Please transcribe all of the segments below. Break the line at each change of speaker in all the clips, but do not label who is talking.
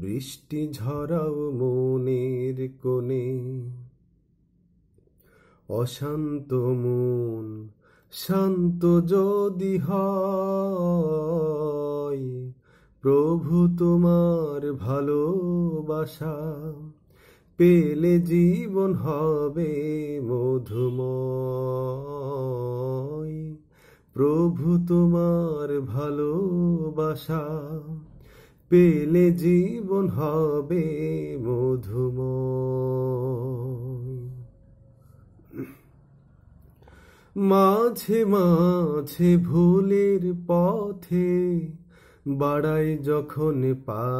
বৃষ্টি ঝরাও মনের কোণে অশান্ত মন শান্ত যদি হয় প্রভু তোমার ভালোবাসা পেলে জীবন হবে মধুময় প্রভু তোমার ভালোবাসা পেলে জীবন হবে মধুময় মাঝে মাঝে ভুলের পথে বাড়াই যখন পা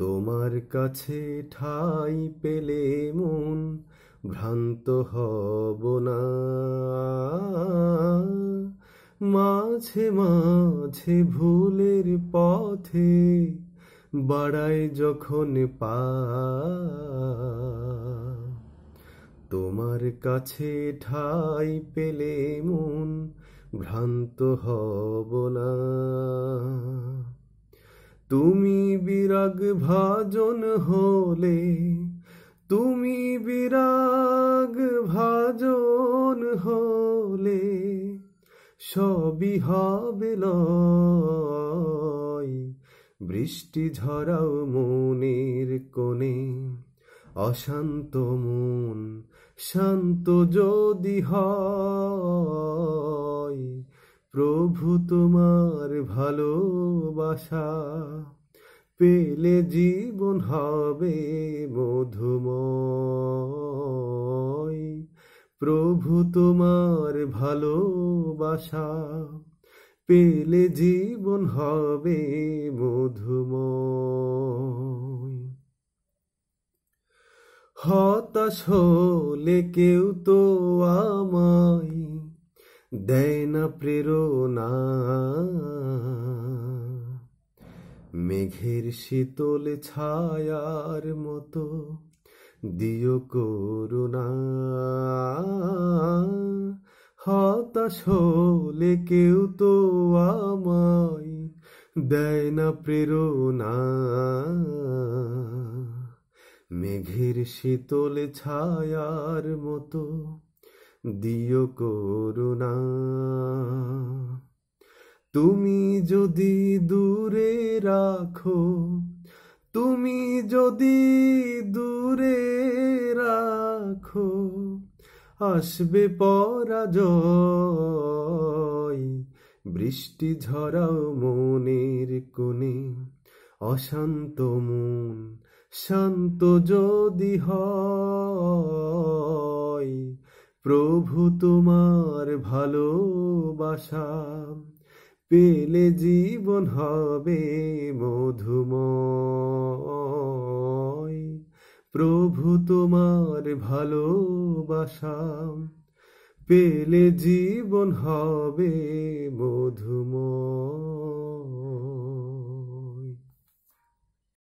তোমার কাছে ঠাই পেলে মন ভ্রান্ত হব না মাঝে মাঝে ভুলের পথে বাড়ায় যখন পা তোমার কাছে ঠাই পেলে মন ভ্রান্ত হব না তুমি বিরাগ ভাজন হলে তুমি বিরাগ ভাজন হলে সবই হবে বৃষ্টি ঝরাও মনের কোণে অশান্ত মন শান্ত যদি হয় প্রভু তোমার ভালোবাসা পেলে জীবন হবে মধুময় প্রভু তোমার ভালোবাসা পেলে জীবন হবে মধুময় হতাশ হলে কেউ তো আমায় দেয় না প্রেরণা মেঘের শীতল ছায়ার মতো দিও করুণা হতাশ হলে কেউ তো আমায় দেয় না প্রেরণা মেঘের শীতল ছায়ার মতো দিও করুণা তুমি যদি দূরে রাখো তুমি যদি দূরে রাখো আসবে পরাজয় বৃষ্টি ঝরাও মনের কোণে অশান্ত মন শান্ত যদি হয় প্রভু তোমার ভালোবাসা পেলে জীবন হবে মধুময় প্রভু তোমার ভালোবাসা পেলে জীবন হবে মধুময়